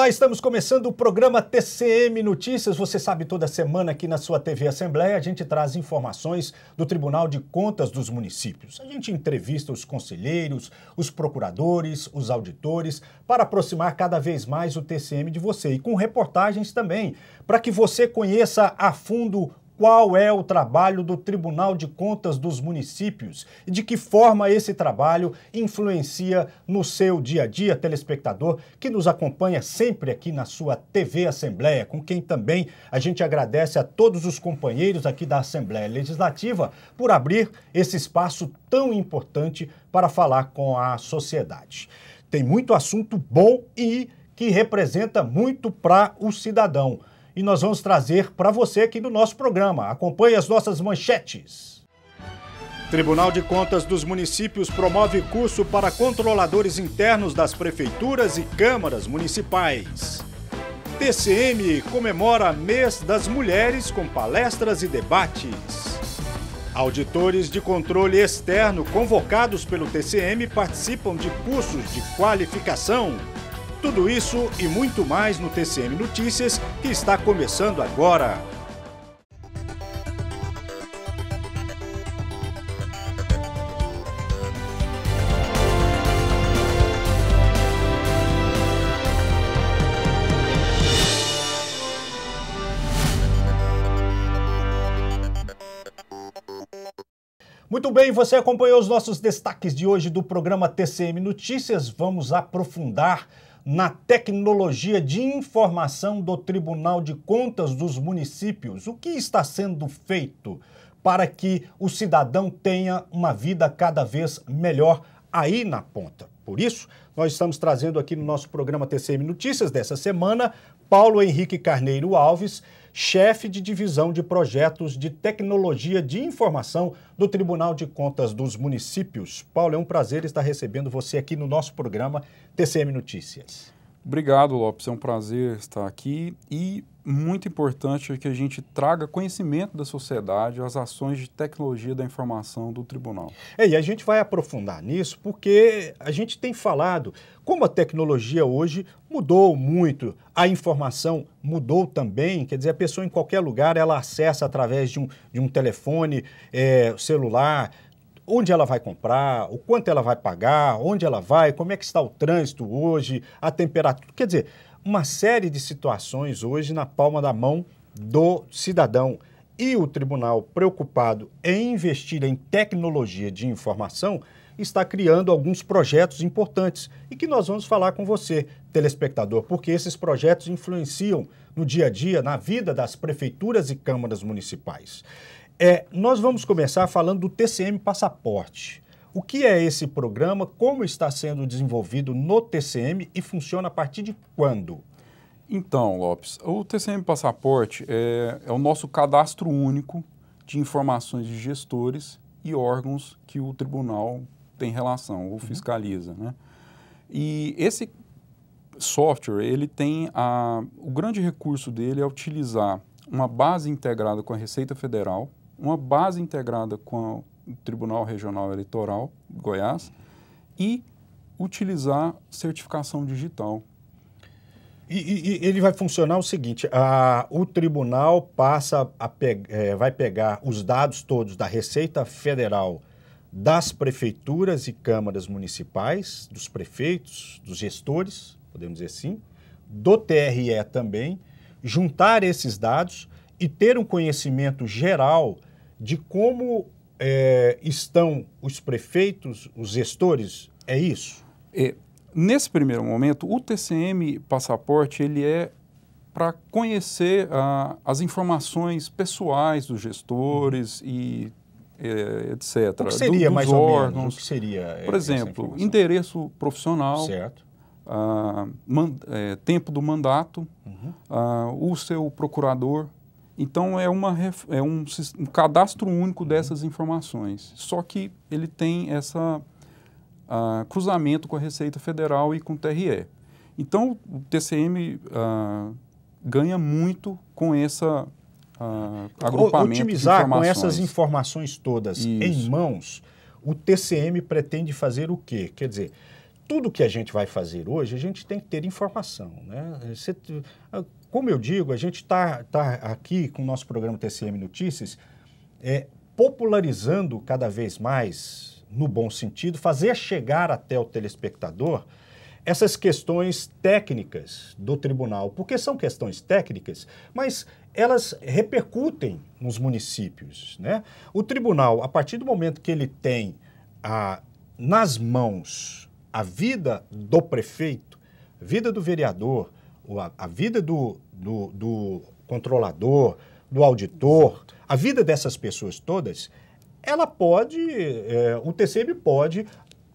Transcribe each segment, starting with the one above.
Olá, estamos começando o programa TCM Notícias. Você sabe, toda semana aqui na sua TV Assembleia a gente traz informações do Tribunal de Contas dos Municípios. A gente entrevista os conselheiros, os procuradores, os auditores, para aproximar cada vez mais o TCM de você e com reportagens também, para que você conheça a fundo qual é o trabalho do Tribunal de Contas dos Municípios e de que forma esse trabalho influencia no seu dia a dia, telespectador que nos acompanha sempre aqui na sua TV Assembleia, com quem também a gente agradece a todos os companheiros aqui da Assembleia Legislativa por abrir esse espaço tão importante para falar com a sociedade. Tem muito assunto bom e que representa muito para o cidadão e nós vamos trazer para você aqui no nosso programa. Acompanhe as nossas manchetes. Tribunal de Contas dos Municípios promove curso para controladores internos das prefeituras e câmaras municipais. TCM comemora mês das mulheres com palestras e debates. Auditores de controle externo convocados pelo TCM participam de cursos de qualificação tudo isso e muito mais no TCM Notícias, que está começando agora. Muito bem, você acompanhou os nossos destaques de hoje do programa TCM Notícias. Vamos aprofundar na tecnologia de informação do Tribunal de Contas dos Municípios? O que está sendo feito para que o cidadão tenha uma vida cada vez melhor aí na ponta? Por isso, nós estamos trazendo aqui no nosso programa TCM Notícias dessa semana Paulo Henrique Carneiro Alves, chefe de divisão de projetos de tecnologia de informação do Tribunal de Contas dos Municípios. Paulo, é um prazer estar recebendo você aqui no nosso programa TCM Notícias. Obrigado, Lopes. É um prazer estar aqui e muito importante é que a gente traga conhecimento da sociedade as ações de tecnologia da informação do tribunal. É, e a gente vai aprofundar nisso porque a gente tem falado como a tecnologia hoje mudou muito, a informação mudou também, quer dizer, a pessoa em qualquer lugar ela acessa através de um, de um telefone é, celular, onde ela vai comprar, o quanto ela vai pagar, onde ela vai, como é que está o trânsito hoje, a temperatura, quer dizer uma série de situações hoje na palma da mão do cidadão. E o tribunal, preocupado em investir em tecnologia de informação, está criando alguns projetos importantes e que nós vamos falar com você, telespectador, porque esses projetos influenciam no dia a dia, na vida das prefeituras e câmaras municipais. É, nós vamos começar falando do TCM Passaporte. O que é esse programa, como está sendo desenvolvido no TCM e funciona a partir de quando? Então, Lopes, o TCM Passaporte é, é o nosso cadastro único de informações de gestores e órgãos que o tribunal tem relação ou uhum. fiscaliza. Uhum. Né? E esse software, ele tem a, o grande recurso dele é utilizar uma base integrada com a Receita Federal, uma base integrada com Tribunal Regional Eleitoral Goiás e utilizar certificação digital. E, e, ele vai funcionar o seguinte: a, o tribunal passa a pe, é, vai pegar os dados todos da Receita Federal das prefeituras e câmaras municipais, dos prefeitos, dos gestores, podemos dizer assim, do TRE também, juntar esses dados e ter um conhecimento geral de como é, estão os prefeitos, os gestores? É isso? É, nesse primeiro momento, o TCM Passaporte ele é para conhecer ah, as informações pessoais dos gestores e é, etc. O que seria Do, mais órgãos. ou menos? O que seria? É, Por exemplo, endereço profissional. Certo. Ah, man, é, tempo do mandato, uhum. Ah, o seu procurador, então, é, uma, é um, um cadastro único dessas informações. Só que ele tem esse uh, ah, cruzamento com a Receita Federal e com o TRE. Então, o TCM uh, ah, ganha muito com essa uh, agrupamento Otimizar com essas informações todas Isso. em mãos, o TCM pretende fazer o quê? Quer dizer, tudo que a gente vai fazer hoje, a gente tem que ter informação. Né? Você, como eu digo, a gente está tá aqui com o nosso programa TCM Notícias é, popularizando cada vez mais, no bom sentido, fazer chegar até o telespectador essas questões técnicas do tribunal, porque são questões técnicas, mas elas repercutem nos municípios. Né? O tribunal, a partir do momento que ele tem a, nas mãos a vida do prefeito, vida do vereador, a, a vida do, do, do, controlador, do auditor, a vida dessas pessoas todas, ela pode, é, o TCM pode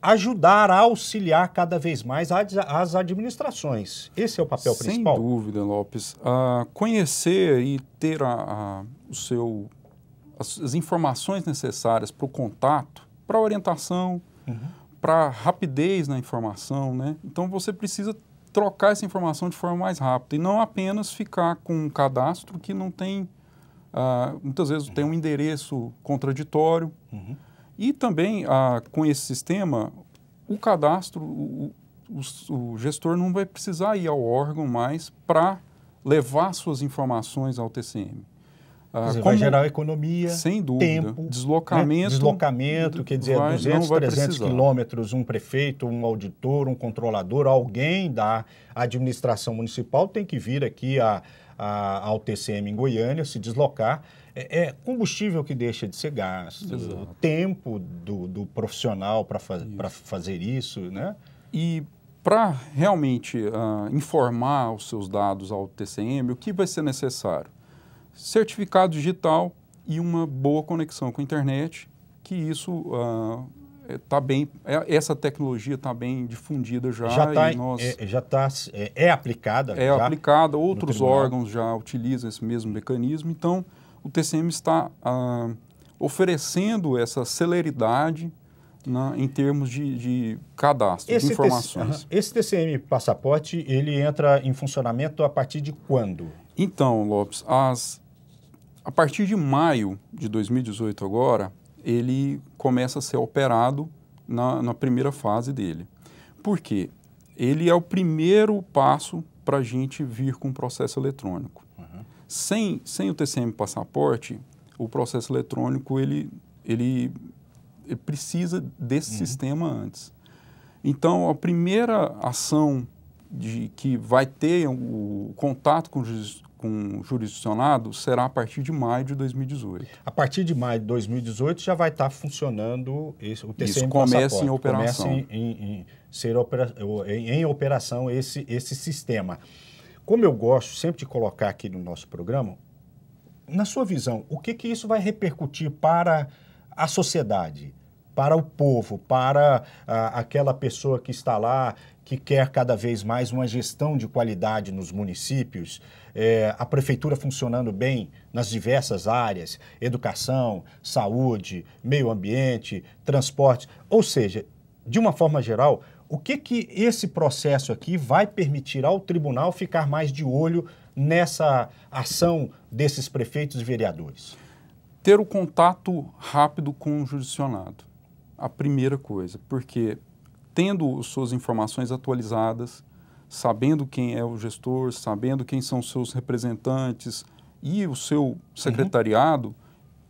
ajudar a auxiliar cada vez mais as administrações. Esse é o papel Sem principal. Sem dúvida, Lopes. Ah, conhecer e ter a, a, o seu, as, as informações necessárias para o contato, para a orientação, uhum. para rapidez na informação, né? Então você precisa trocar essa informação de forma mais rápida e não apenas ficar com um cadastro que não tem, uh, muitas vezes tem um endereço contraditório. Uhum. E também, uh, com esse sistema, o cadastro, o, o, o, gestor não vai precisar ir ao órgão mais para levar suas informações ao TCM. Ah, dizer, como, vai gerar economia, sem dúvida, tempo, né? deslocamento, né? deslocamento, quer dizer, vai, 200, 300 precisar. quilômetros, um prefeito, um auditor, um controlador, alguém da administração municipal tem que vir aqui a, a, ao TCM em Goiânia, se deslocar. É, é combustível que deixa de ser gasto, Exato. tempo do, do profissional para faz, fazer isso, né? E para realmente uh, informar os seus dados ao TCM, o que vai ser necessário? certificado digital e uma boa conexão com a internet, que isso está ah, é, bem, é, essa tecnologia está bem difundida já. Já está, nós... É, é, já tá, é, é aplicada. É aplicada, outros órgãos já utilizam esse mesmo mecanismo, então o TCM está uh, oferecendo essa celeridade na, né, em termos de, de cadastro, esse de informações. Tc, Esse TCM Passaporte, ele entra em funcionamento a partir de quando? Então, Lopes, as a partir de maio de 2018 agora, ele começa a ser operado na, na primeira fase dele. Por quê? Ele é o primeiro passo para a gente vir com o processo eletrônico. Uhum. Sem, sem o TCM passaporte, o processo eletrônico ele, ele, ele precisa desse uhum. sistema antes. Então, a primeira ação de que vai ter o contato com o com jurisdicionado será a partir de maio de 2018. A partir de maio de 2018 já vai estar tá funcionando esse, o TCM Isso começa em operação. Começa em, em, em ser opera, em, em, operação esse, esse sistema. Como eu gosto sempre de colocar aqui no nosso programa, na sua visão, o que, que isso vai repercutir para a sociedade? para o povo, para a, ah, aquela pessoa que está lá, que quer cada vez mais uma gestão de qualidade nos municípios, é, a prefeitura funcionando bem nas diversas áreas, educação, saúde, meio ambiente, transporte. Ou seja, de uma forma geral, o que, que esse processo aqui vai permitir ao tribunal ficar mais de olho nessa ação desses prefeitos e vereadores? Ter o contato rápido com o judicionado a primeira coisa, porque tendo suas informações atualizadas, sabendo quem é o gestor, sabendo quem são seus representantes e o seu uhum. secretariado,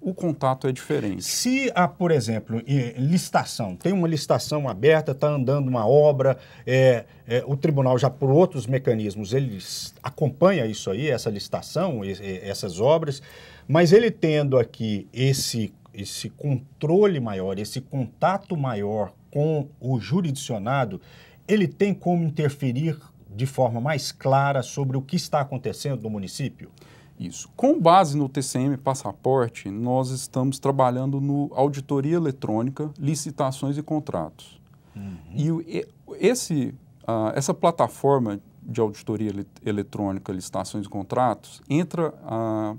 uhum. o contato é diferente. Se há, por exemplo, licitação, tem uma licitação aberta, está andando uma obra, é, é, o tribunal já por outros mecanismos, ele acompanha isso aí, essa licitação, essas obras, mas ele tendo aqui esse esse controle maior, esse contato maior com o jurisdicionado, ele tem como interferir de forma mais clara sobre o que está acontecendo no município? Isso. Com base no TCM Passaporte, nós estamos trabalhando no auditoria eletrônica, licitações e contratos. Uhum. E esse, uh, essa plataforma de auditoria eletrônica, licitações e contratos, entra uh,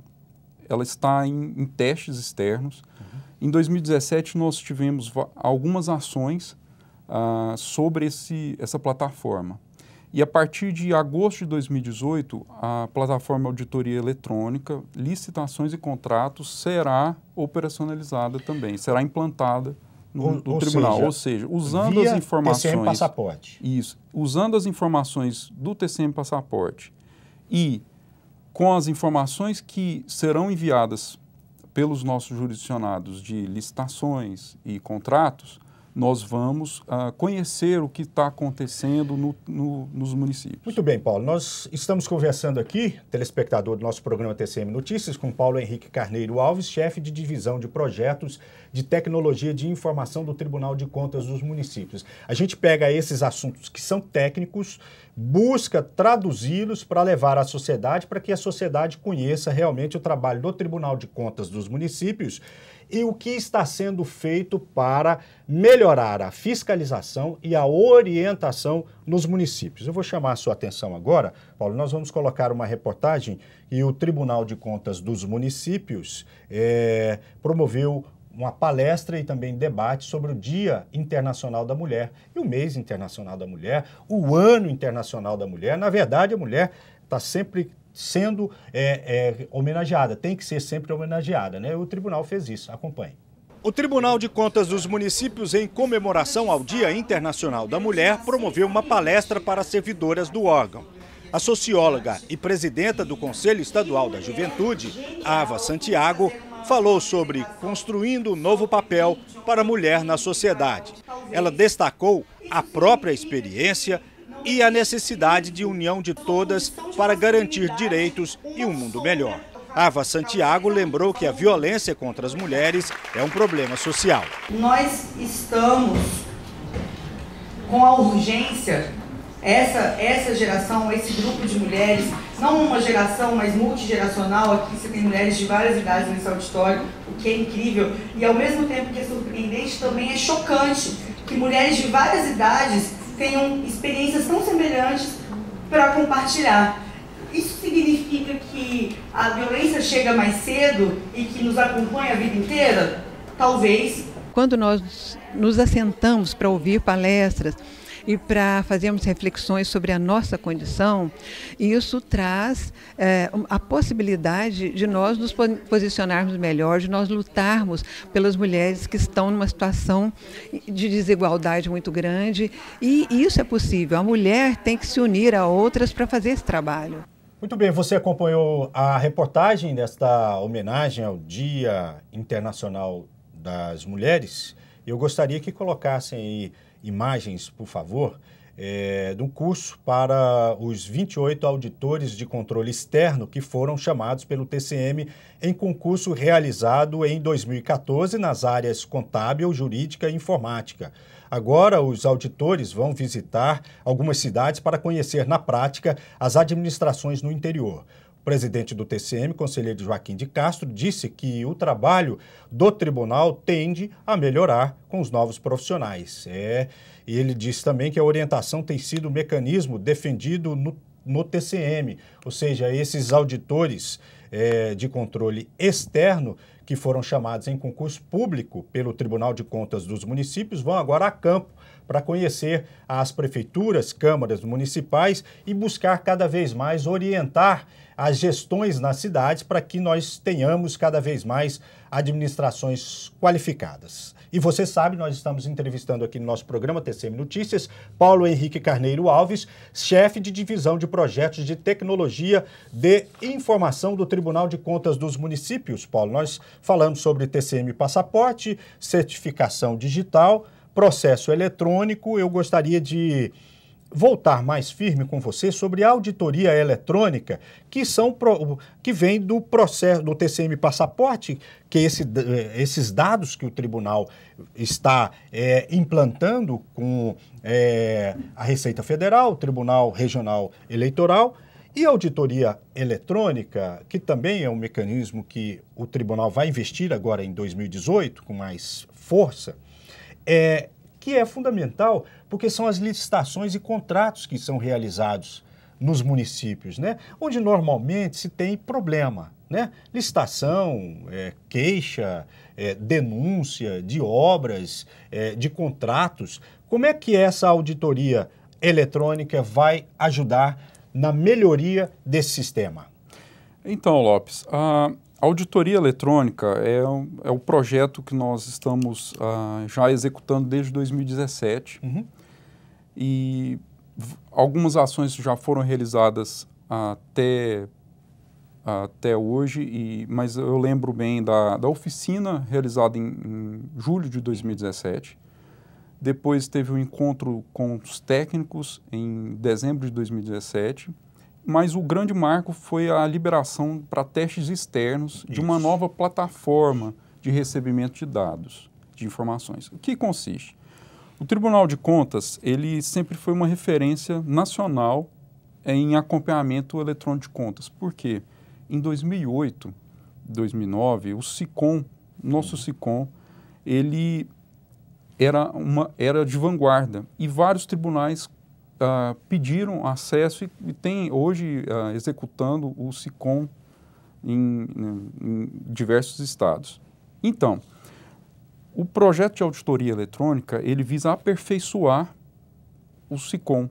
ela está em, em testes externos. Uhum. Em 2017, nós tivemos algumas ações ah, sobre esse, essa plataforma. E a partir de agosto de 2018, a plataforma Auditoria Eletrônica, Licitações e Contratos será operacionalizada também, será implantada no, ou, do ou tribunal. Seja, ou seja, usando as informações. TCM Passaporte. Isso. Usando as informações do TCM Passaporte e com as informações que serão enviadas pelos nossos jurisdicionados de licitações e contratos, nós vamos uh, conhecer o que está acontecendo no, no, nos municípios. Muito bem, Paulo. Nós estamos conversando aqui, telespectador do nosso programa TCM Notícias, com Paulo Henrique Carneiro Alves, chefe de divisão de projetos de tecnologia de informação do Tribunal de Contas dos Municípios. A gente pega esses assuntos que são técnicos, busca traduzi-los para levar à sociedade, para que a sociedade conheça realmente o trabalho do Tribunal de Contas dos Municípios e o que está sendo feito para melhorar a fiscalização e a orientação nos municípios. Eu vou chamar a sua atenção agora, Paulo, nós vamos colocar uma reportagem e o Tribunal de Contas dos Municípios é, promoveu uma palestra e também debate sobre o Dia Internacional da Mulher e o Mês Internacional da Mulher, o Ano Internacional da Mulher. Na verdade, a mulher está sempre sendo é, é, homenageada, tem que ser sempre homenageada. Né? O tribunal fez isso, acompanhe. O Tribunal de Contas dos Municípios, em comemoração ao Dia Internacional da Mulher, promoveu uma palestra para servidoras do órgão. A socióloga e presidenta do Conselho Estadual da Juventude, Ava Santiago, falou sobre construindo um novo papel para a mulher na sociedade. Ela destacou a própria experiência e a necessidade de união de todas para garantir direitos e um mundo melhor. Ava Santiago lembrou que a violência contra as mulheres é um problema social. Nós estamos com a urgência, essa, essa geração, esse grupo de mulheres, não uma geração, mas multigeracional, aqui você tem mulheres de várias idades nesse auditório, o que é incrível, e ao mesmo tempo que é surpreendente, também é chocante que mulheres de várias idades tenham experiências tão semelhantes para compartilhar. Isso significa que a violência chega mais cedo e que nos acompanha a vida inteira? Talvez. Quando nós nos assentamos para ouvir palestras, e para fazermos reflexões sobre a nossa condição, e isso traz é, a possibilidade de nós nos posicionarmos melhor, de nós lutarmos pelas mulheres que estão numa situação de desigualdade muito grande, e isso é possível. A mulher tem que se unir a outras para fazer esse trabalho. Muito bem, você acompanhou a reportagem desta homenagem ao Dia Internacional das Mulheres. Eu gostaria que colocassem aí imagens, por favor, é, de um curso para os 28 auditores de controle externo que foram chamados pelo TCM em concurso realizado em 2014 nas áreas contábil, jurídica e informática. Agora, os auditores vão visitar algumas cidades para conhecer na prática as administrações no interior presidente do TCM, conselheiro Joaquim de Castro, disse que o trabalho do tribunal tende a melhorar com os novos profissionais. É, e ele disse também que a orientação tem sido o um mecanismo defendido no, no TCM, ou seja, esses auditores é, de controle externo que foram chamados em concurso público pelo Tribunal de Contas dos Municípios vão agora a campo para conhecer as prefeituras, câmaras municipais e buscar cada vez mais orientar as gestões nas cidades para que nós tenhamos cada vez mais administrações qualificadas. E você sabe, nós estamos entrevistando aqui no nosso programa TCM Notícias Paulo Henrique Carneiro Alves, chefe de divisão de projetos de tecnologia de informação do Tribunal de Contas dos Municípios. Paulo, nós falamos sobre TCM Passaporte, certificação digital, processo eletrônico. Eu gostaria de voltar mais firme com você sobre a auditoria eletrônica que são pro, que vem do processo do TCM passaporte que esse, eh, esses dados que o tribunal está é, implantando com é, a Receita Federal, o Tribunal Regional Eleitoral e auditoria eletrônica, que também é um mecanismo que o tribunal vai investir agora em 2018 com mais força, é, que é fundamental porque são as licitações e contratos que são realizados nos municípios, né? onde normalmente se tem problema. Né? Licitação, é, queixa, é, denúncia de obras, é, de contratos. Como é que essa auditoria eletrônica vai ajudar na melhoria desse sistema? Então, Lopes, a auditoria eletrônica é, é o projeto que nós estamos uh, já executando desde 2017. Uhum. E algumas ações já foram realizadas até, até hoje, e, mas eu lembro bem da, da oficina realizada em, em julho de 2017. Depois teve um encontro com os técnicos em dezembro de 2017. Mas o grande marco foi a liberação para testes externos Isso. de uma nova plataforma de recebimento de dados, de informações. O que consiste? O Tribunal de Contas, ele sempre foi uma referência nacional em acompanhamento eletrônico de contas. Por quê? Em 2008, 2009, o SICOM, nosso SICOM, ele era, uma, era de vanguarda e vários tribunais uh, pediram acesso e, e tem hoje uh, executando o SICOM em, em diversos estados. Então, o projeto de auditoria eletrônica, ele visa aperfeiçoar o SICOM.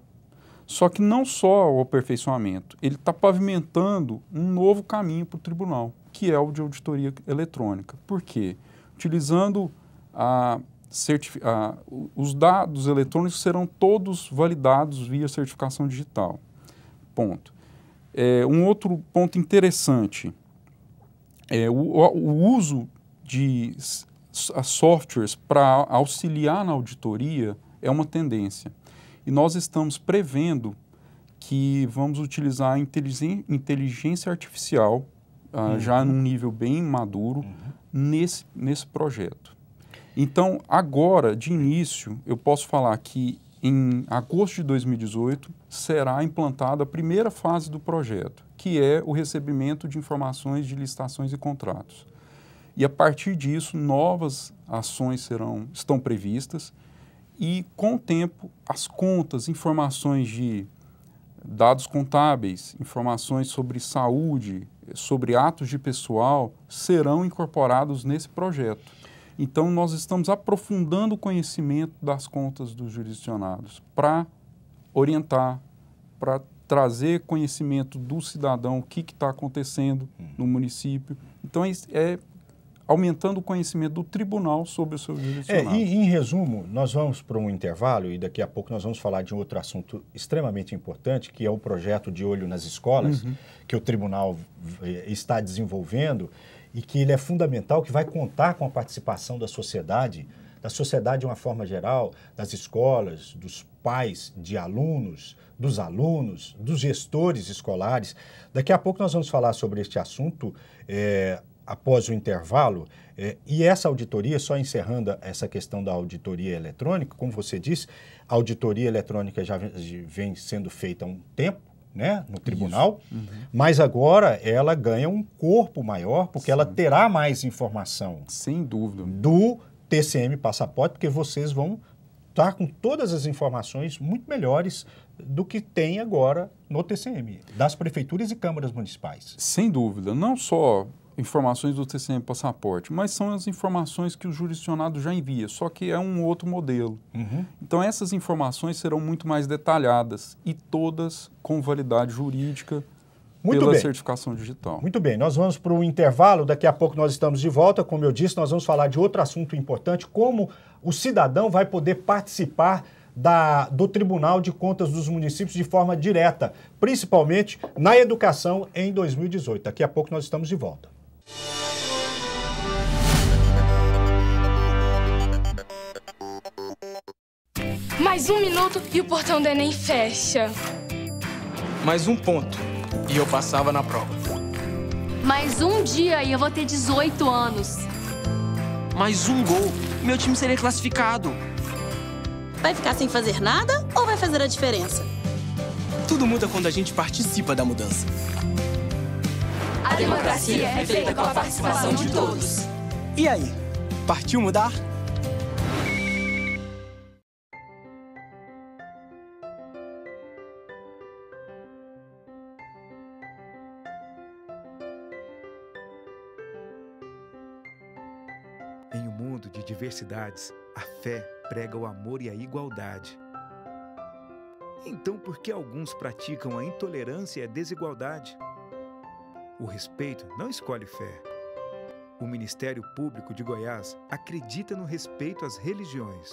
Só que não só o aperfeiçoamento, ele está pavimentando um novo caminho para o tribunal, que é o de auditoria eletrônica. Por quê? Utilizando a ah, os dados eletrônicos serão todos validados via certificação digital. Ponto. É, um outro ponto interessante é o, o uso de softwares para auxiliar na auditoria é uma tendência. E nós estamos prevendo que vamos utilizar a inteligência artificial, ah, uhum. já num nível bem maduro, uhum. nesse, nesse projeto. Então, agora, de início, eu posso falar que em agosto de 2018 será implantada a primeira fase do projeto, que é o recebimento de informações de licitações e contratos. E a partir disso, novas ações serão, estão previstas e, com o tempo, as contas, informações de dados contábeis, informações sobre saúde, sobre atos de pessoal, serão incorporados nesse projeto. Então, nós estamos aprofundando o conhecimento das contas dos jurisdicionados para orientar, para trazer conhecimento do cidadão, o que está acontecendo no município. Então, é, é aumentando o conhecimento do tribunal sobre o seu é, jurisdicionado. É, e, em resumo, nós vamos para um intervalo e daqui a pouco nós vamos falar de um outro assunto extremamente importante, que é o projeto de olho nas escolas, uhum. que o tribunal eh, está desenvolvendo e que ele é fundamental, que vai contar com a participação da sociedade, da sociedade de uma forma geral, das escolas, dos pais de alunos, dos alunos, dos gestores escolares. Daqui a pouco nós vamos falar sobre este assunto. É, após o intervalo. É, e essa auditoria, só encerrando essa questão da auditoria eletrônica, como você disse, a auditoria eletrônica já vem sendo feita há um tempo. Né, no tribunal, uhum. mas agora ela ganha um corpo maior porque Sim. ela terá mais informação. Sem dúvida. Do TCM Passaporte, porque vocês vão estar com todas as informações muito melhores do que tem agora no TCM, das prefeituras e câmaras municipais. Sem dúvida. Não só informações do TCM Passaporte, mas são as informações que o jurisdicionado já envia, só que é um outro modelo. Uhum. Então, essas informações serão muito mais detalhadas e todas com validade jurídica muito pela bem. certificação digital. Muito bem, nós vamos para o intervalo, daqui a pouco nós estamos de volta. Como eu disse, nós vamos falar de outro assunto importante, como o cidadão vai poder participar da, do Tribunal de Contas dos Municípios de forma direta, principalmente na educação em 2018. Daqui a pouco nós estamos de volta. Mais um minuto e o portão do Enem fecha. Mais um ponto e eu passava na prova. Mais um dia e eu vou ter 18 anos. Mais um gol, meu time seria classificado. Vai ficar sem fazer nada ou vai fazer a diferença? Tudo muda quando a gente participa da mudança. A democracia é feita com a participação de todos. E aí, partiu mudar? Em um mundo de diversidades, a fé prega o amor e a igualdade. Então, por que alguns praticam a intolerância e a desigualdade? O respeito não escolhe fé. O Ministério Público de Goiás acredita no respeito às religiões.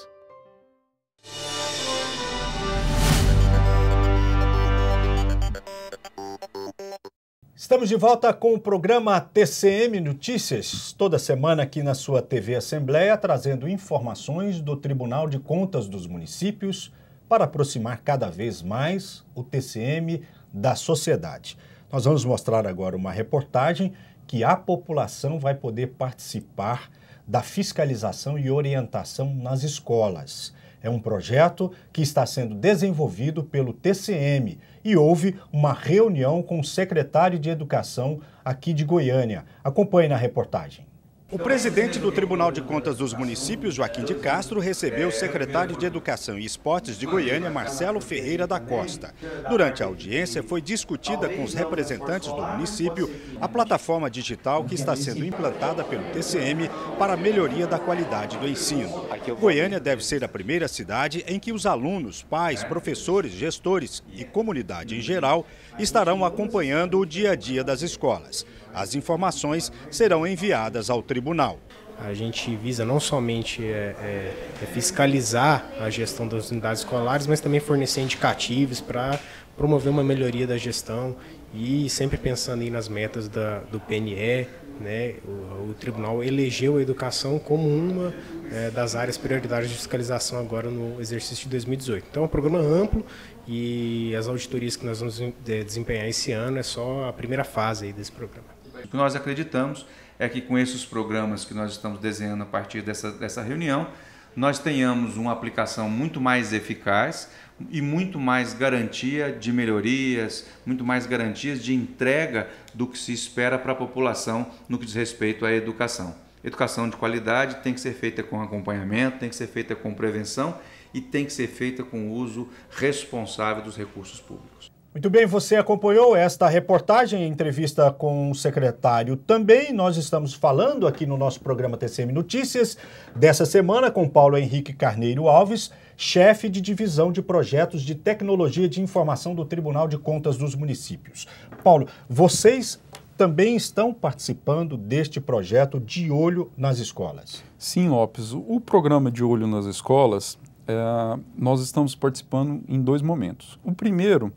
Estamos de volta com o programa TCM Notícias, toda semana aqui na sua TV Assembleia, trazendo informações do Tribunal de Contas dos Municípios para aproximar cada vez mais o TCM da sociedade. Nós vamos mostrar agora uma reportagem que a população vai poder participar da fiscalização e orientação nas escolas. É um projeto que está sendo desenvolvido pelo TCM e houve uma reunião com o secretário de Educação aqui de Goiânia. Acompanhe na reportagem. O presidente do Tribunal de Contas dos Municípios, Joaquim de Castro, recebeu o secretário de Educação e Esportes de Goiânia, Marcelo Ferreira da Costa. Durante a audiência, foi discutida com os representantes do município a plataforma digital que está sendo implantada pelo TCM para a melhoria da qualidade do ensino. Goiânia deve ser a primeira cidade em que os alunos, pais, professores, gestores e comunidade em geral estarão acompanhando o dia a dia das escolas. As informações serão enviadas ao tribunal. A gente visa não somente é, é, é fiscalizar a gestão das unidades escolares, mas também fornecer indicativos para promover uma melhoria da gestão e sempre pensando aí nas metas da, do PNE, né, o, o, tribunal elegeu a educação como uma é, das áreas prioritárias de fiscalização agora no exercício de 2018. Então é um programa amplo e as auditorias que nós vamos é, desempenhar esse ano é só a primeira fase aí desse programa. O que nós acreditamos é que com esses programas que nós estamos desenhando a partir dessa, dessa reunião, nós tenhamos uma aplicação muito mais eficaz e muito mais garantia de melhorias, muito mais garantias de entrega do que se espera para a população no que diz respeito à educação. Educação de qualidade tem que ser feita com acompanhamento, tem que ser feita com prevenção e tem que ser feita com uso responsável dos recursos públicos. Muito bem, você acompanhou esta reportagem, entrevista com o secretário também. Nós estamos falando aqui no nosso programa TCM Notícias dessa semana com Paulo Henrique Carneiro Alves, chefe de divisão de projetos de tecnologia de informação do Tribunal de Contas dos Municípios. Paulo, vocês também estão participando deste projeto de olho nas escolas. Sim, Lopes. O programa de olho nas escolas, é, nós estamos participando em dois momentos. O primeiro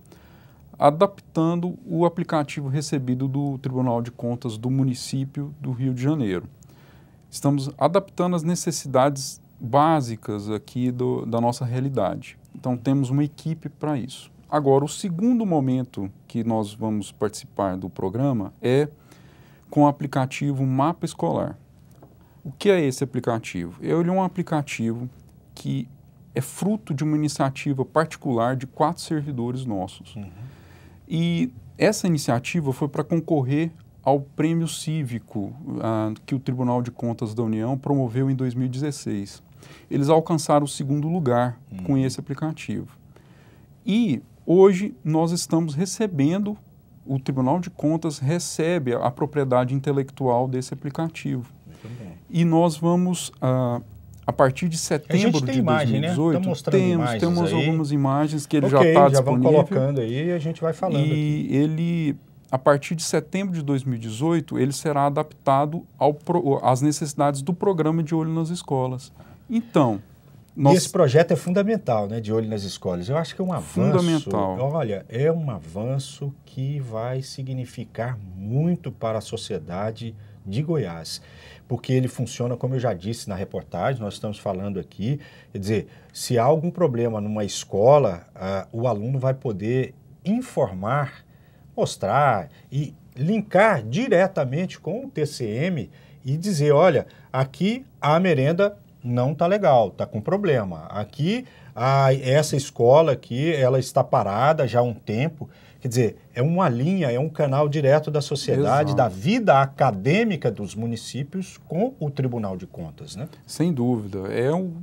adaptando o aplicativo recebido do Tribunal de Contas do município do Rio de Janeiro. Estamos adaptando as necessidades básicas aqui do, da nossa realidade. Então, temos uma equipe para isso. Agora, o segundo momento que nós vamos participar do programa é com o aplicativo Mapa Escolar. O que é esse aplicativo? É ele é um aplicativo que é fruto de uma iniciativa particular de quatro servidores nossos. Uhum e essa iniciativa foi para concorrer ao prêmio cívico uh, que o Tribunal de Contas da União promoveu em 2016. Eles alcançaram o segundo lugar uhum. com esse aplicativo. E hoje nós estamos recebendo, o Tribunal de Contas recebe a, a propriedade intelectual desse aplicativo. E nós vamos uh, a partir de setembro de imagem, 2018, né? temos, temos aí. algumas imagens que ele okay, tá já está disponível. Vamos colocando aí e a gente vai falando. E aqui. ele, a partir de setembro de 2018, ele será adaptado ao às necessidades do programa de olho nas escolas. Então, nós... E esse projeto é fundamental, né, de olho nas escolas. Eu acho que é um avanço. Fundamental. Olha, é um avanço que vai significar muito para a sociedade de Goiás porque ele funciona, como eu já disse na reportagem, nós estamos falando aqui, quer dizer, se há algum problema numa escola, o aluno vai poder informar, mostrar e linkar diretamente com o TCM e dizer, olha, aqui a merenda não está legal, está com problema. Aqui, a, essa escola aqui, ela está parada já há um tempo Quer dizer, é uma linha, é um canal direto da sociedade, Exato. da vida acadêmica dos municípios com o Tribunal de Contas, né? Sem dúvida. É um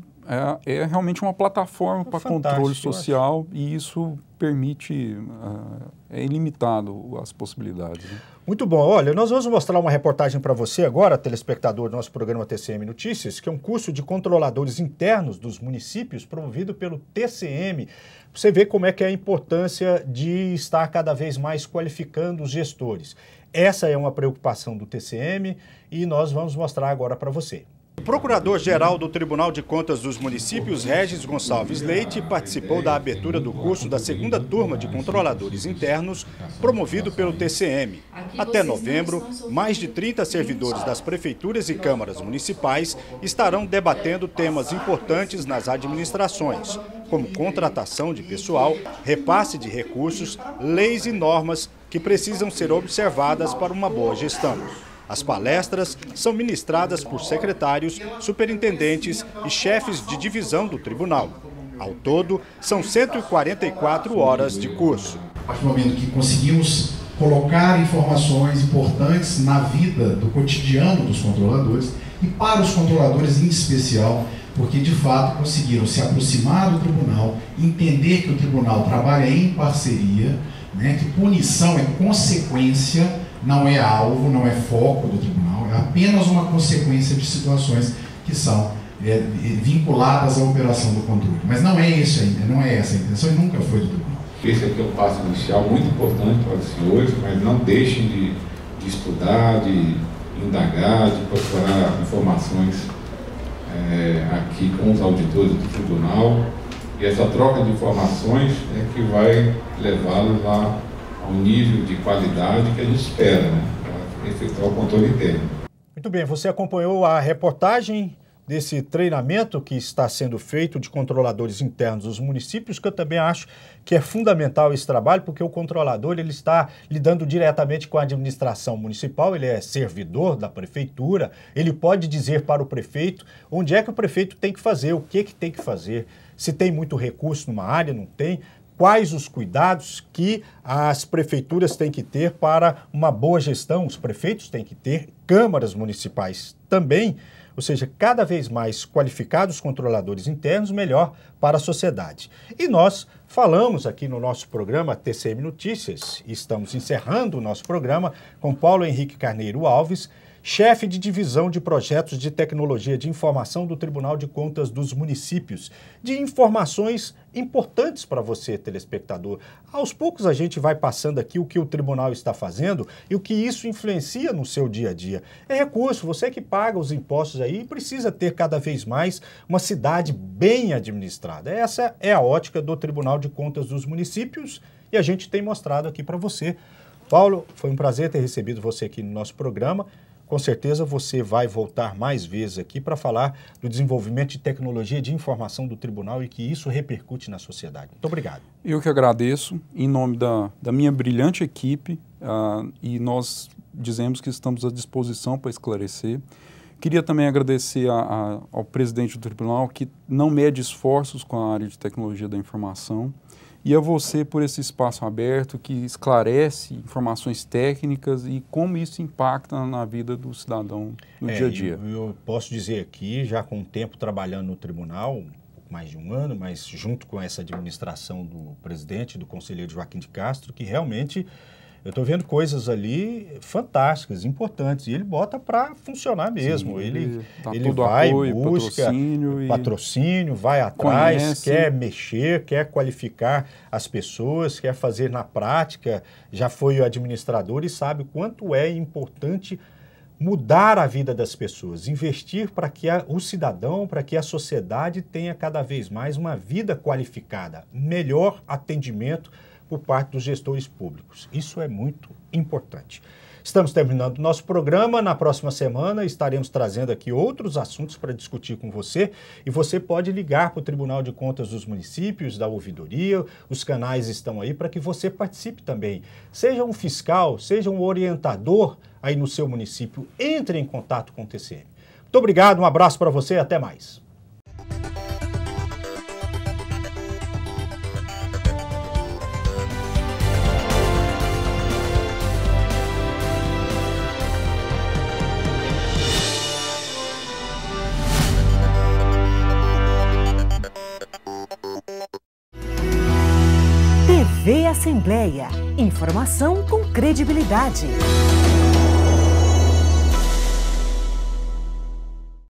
é, é realmente uma plataforma é para controle social e isso permite, uh, é ilimitado as possibilidades. Né? Muito bom. Olha, nós vamos mostrar uma reportagem para você agora, telespectador do nosso programa TCM Notícias, que é um curso de controladores internos dos municípios promovido pelo TCM. Você vê como é que é a importância de estar cada vez mais qualificando os gestores. Essa é uma preocupação do TCM e nós vamos mostrar agora para você. O Procurador-Geral do Tribunal de Contas dos Municípios, Regis Gonçalves Leite, participou da abertura do curso da segunda turma de controladores internos, promovido pelo TCM. Até novembro, mais de 30 servidores das prefeituras e câmaras municipais estarão debatendo temas importantes nas administrações, como contratação de pessoal, repasse de recursos, leis e normas que precisam ser observadas para uma boa gestão. As palestras são ministradas por secretários, superintendentes e chefes de divisão do tribunal. Ao todo, são 144 horas de curso. A partir do momento que conseguimos colocar informações importantes na vida do cotidiano dos controladores e para os controladores em especial, porque de fato conseguiram se aproximar do tribunal, entender que o tribunal trabalha em parceria, né, que punição é consequência não é alvo, não é foco do tribunal, é apenas uma consequência de situações que são é, é vinculadas à operação do controle. Mas não é isso ainda, não é essa a intenção e nunca foi do tribunal. Esse aqui é um passo inicial muito importante para os senhores, mas não deixem de, de estudar, de indagar, de procurar informações é, aqui com os auditores do tribunal. E essa troca de informações é que vai levá-los a ao nível de qualidade que a gente espera né, para efetuar o controle interno. Muito bem, você acompanhou a reportagem desse treinamento que está sendo feito de controladores internos dos municípios, que eu também acho que é fundamental esse trabalho, porque o controlador ele está lidando diretamente com a administração municipal, ele é servidor da prefeitura, ele pode dizer para o prefeito onde é que o prefeito tem que fazer, o que, é que tem que fazer, se tem muito recurso numa área, não tem, quais os cuidados que as prefeituras têm que ter para uma boa gestão, os prefeitos têm que ter, câmaras municipais também, ou seja, cada vez mais qualificados controladores internos, melhor para a sociedade. E nós falamos aqui no nosso programa TCM Notícias, estamos encerrando o nosso programa com Paulo Henrique Carneiro Alves, chefe de divisão de projetos de tecnologia de informação do Tribunal de Contas dos Municípios, de informações importantes para você, telespectador. Aos poucos a gente vai passando aqui o que o tribunal está fazendo e o que isso influencia no seu dia a dia. É recurso, você que paga os impostos aí precisa ter cada vez mais uma cidade bem administrada. Essa é a ótica do Tribunal de Contas dos Municípios e a gente tem mostrado aqui para você. Paulo, foi um prazer ter recebido você aqui no nosso programa com certeza você vai voltar mais vezes aqui para falar do desenvolvimento de tecnologia de informação do tribunal e que isso repercute na sociedade. Muito obrigado. Eu que agradeço, em nome da, da minha brilhante equipe, uh, e nós dizemos que estamos à disposição para esclarecer. Queria também agradecer a, a, ao presidente do tribunal, que não mede esforços com a área de tecnologia da informação e a é você por esse espaço aberto que esclarece informações técnicas e como isso impacta na vida do cidadão no é, dia a dia. Eu, eu, posso dizer aqui, já com o tempo trabalhando no tribunal, mais de um ano, mas junto com essa administração do presidente, do conselheiro Joaquim de Castro, que realmente eu estou vendo coisas ali fantásticas, importantes, e ele bota para funcionar mesmo. Sim, ele tá ele vai, apoio, busca patrocínio, e... patrocínio vai atrás, conhece. quer mexer, quer qualificar as pessoas, quer fazer na prática. Já foi o administrador e sabe o quanto é importante mudar a vida das pessoas, investir para que a, o cidadão, para que a sociedade tenha cada vez mais uma vida qualificada, melhor atendimento por parte dos gestores públicos. Isso é muito importante. Estamos terminando nosso programa. Na próxima semana estaremos trazendo aqui outros assuntos para discutir com você. E você pode ligar para o Tribunal de Contas dos Municípios, da Ouvidoria. Os canais estão aí para que você participe também. Seja um fiscal, seja um orientador aí no seu município. Entre em contato com o TCM. Muito obrigado, um abraço para você e até mais. Assembleia. Informação com credibilidade.